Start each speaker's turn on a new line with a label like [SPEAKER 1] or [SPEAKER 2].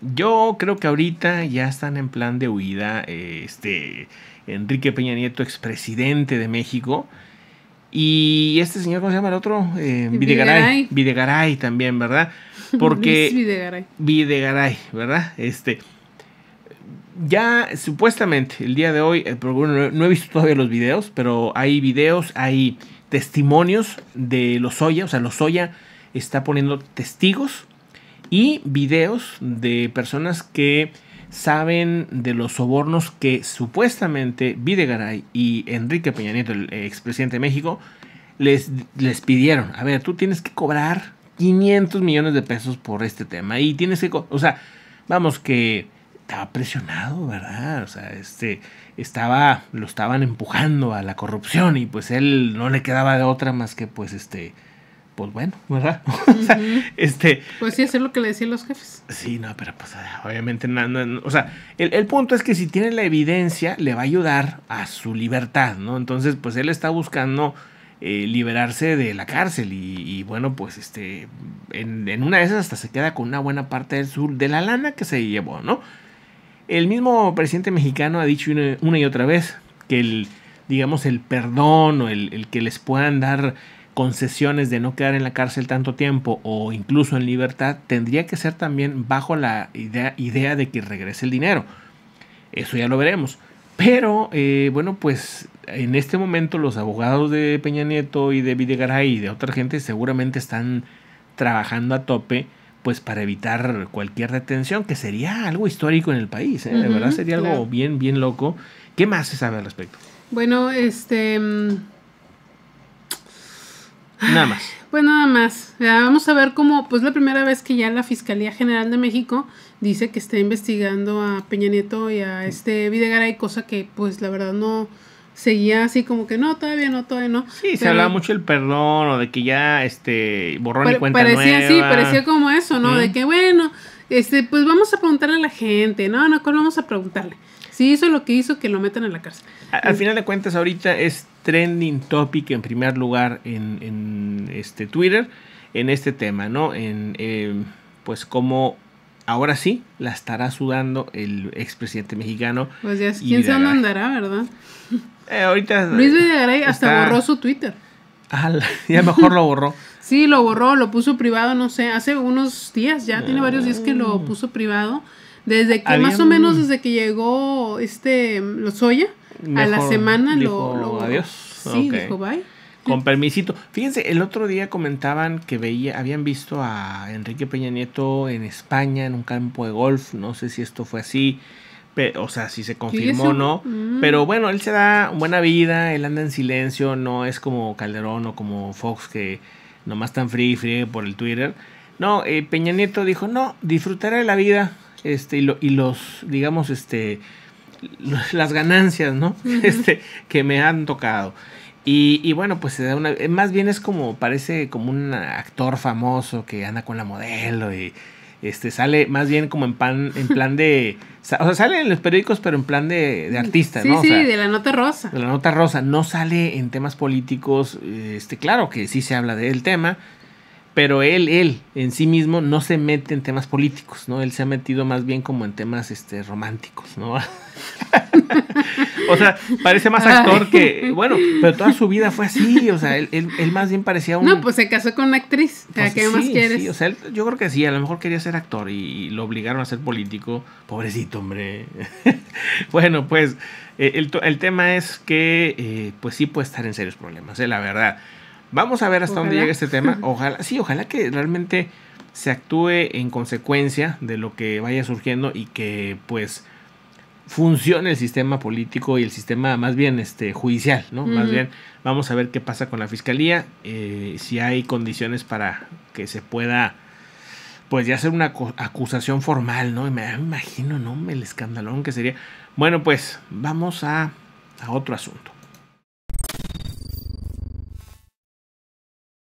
[SPEAKER 1] Yo creo que ahorita ya están en plan de huida este Enrique Peña Nieto, expresidente de México. Y este señor, ¿cómo se llama el otro? Eh, Videgaray. Videgaray también, ¿verdad? Porque. Videgaray. Videgaray, ¿verdad? Este. Ya supuestamente el día de hoy, no, no, he visto todavía los videos, pero hay videos, hay testimonios de Lozoya, o sea, Lozoya está poniendo testigos y videos de personas que saben de los sobornos que supuestamente Videgaray y Enrique Peña Nieto, el expresidente de México, les, les pidieron. A ver, tú tienes que cobrar 500 millones de pesos por este tema y tienes que, o sea, vamos que estaba presionado, ¿verdad? O sea, este estaba lo estaban empujando a la corrupción y pues él no le quedaba de otra más que pues este pues bueno, ¿verdad? este,
[SPEAKER 2] pues sí, es lo que le decían los jefes.
[SPEAKER 1] Sí, no, pero pues eh, obviamente no, o sea, el, punto es que si tiene la evidencia, le va a ayudar a su libertad, ¿no? Entonces, pues él está buscando eh, liberarse de la cárcel y, bueno, pues este, en, una de esas hasta se queda con una buena parte del sur de la lana que se llevó, ¿no? El mismo presidente mexicano ha dicho una, y otra vez que el, digamos, el perdón o el, el que les puedan dar concesiones de no quedar en la cárcel tanto tiempo o incluso en libertad tendría que ser también bajo la idea, idea de que regrese el dinero. Eso ya lo veremos. Pero eh, bueno, pues en este momento los abogados de Peña Nieto y de Videgaray y de otra gente seguramente están trabajando a tope pues para evitar cualquier detención, que sería algo histórico en el país, ¿eh? de verdad sería algo bien, bien loco. ¿Qué más se sabe al respecto?
[SPEAKER 2] Bueno, este... Mm, Nada más. Pues nada más. vamos a ver cómo, pues la primera vez que ya la Fiscalía General de México dice que está investigando a Peña Nieto y a este Videgaray, cosa que pues la verdad no seguía así como que no, todavía no, todavía no. Sí, se hablaba mucho
[SPEAKER 1] el perdón o de que ya este borró y cuenta parecía, nueva. parecía
[SPEAKER 2] como eso, ¿no? De que bueno, este pues vamos a preguntarle a la gente, no, no, ¿cuál vamos a preguntarle? Sí, hizo lo que hizo que lo metan en la cárcel.
[SPEAKER 1] al final de cuentas, ahorita es trending topic en primer lugar en, este Twitter, en este tema, ¿no? En, eh, pues cómo ahora sí la estará sudando el expresidente mexicano. Pues ya, quién andará, ¿verdad? Eh, Luis Videgaray hasta borró su Twitter. Ah, ya mejor lo borró.
[SPEAKER 2] sí, lo borró, lo puso privado, no sé, hace unos días, ya tiene varios días que lo mm. puso privado. Desde que, más o menos desde que llegó este Lozoya, a la semana lo, Adiós. Sí, dijo bye.
[SPEAKER 1] Con permisito. Fíjense, el otro día comentaban que veía, habían visto a Enrique Peña Nieto en España, en un campo de golf. No sé si esto fue así. Pero, o sea, si se confirmó o no. Pero bueno, él se da buena vida, él anda en silencio, no es como Calderón o como Fox que nomás tan frío y frío por el Twitter. No, eh, Peña Nieto dijo, no, disfrutaré de la vida este, y, los, digamos, este, las ganancias, ¿no? Este, que me han tocado. Y, bueno, pues se da una. Eh, más bien es como, parece como un actor famoso que anda con la modelo y. Este sale más bien como en pan, en plan de. O sea, sale en los periódicos, pero en plan de, de artista, ¿no? sí, de
[SPEAKER 2] la nota rosa.
[SPEAKER 1] De la nota rosa. No sale en temas políticos. Este, claro que sí se habla del tema pero él, él en sí mismo no se mete en temas políticos, ¿no? Él se ha metido más bien como en temas este, románticos, ¿no? o sea, parece más actor que, bueno, pero toda su vida fue así, o sea, él, más bien parecía un... No,
[SPEAKER 2] pues se casó con una actriz, pues ¿qué más quieres? o
[SPEAKER 1] sea, yo creo que sí, a lo mejor quería ser actor y, lo obligaron a ser político, pobrecito, hombre. bueno, pues eh, el, tema es que, eh, pues sí puede estar en serios problemas, ¿eh? la verdad. Vamos a ver hasta dónde llega este tema. Ojalá, sí, ojalá que realmente se actúe en consecuencia de lo que vaya surgiendo y que pues funcione el sistema político y el sistema más bien este judicial, ¿no? Más bien vamos a ver qué pasa con la fiscalía, eh, si hay condiciones para que se pueda pues ya hacer una acusación formal, ¿no? me, imagino, ¿no? El escandalón que sería. Bueno, pues vamos a otro asunto.